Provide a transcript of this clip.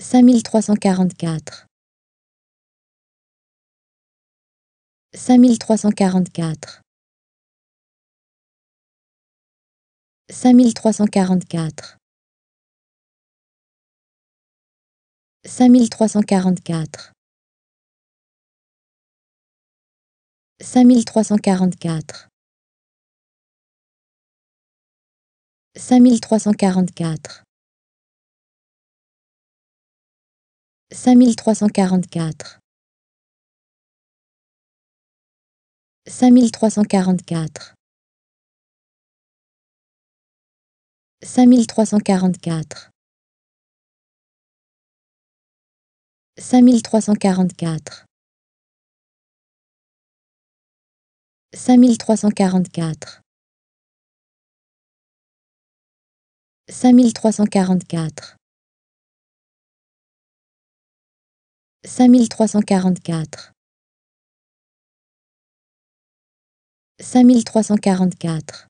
5344 5344 5344 5344 5344 5344 5344 5344 5344 5344 5344 5344 cinq mille trois cent quarante-quatre cinq mille trois cent quarante-quatre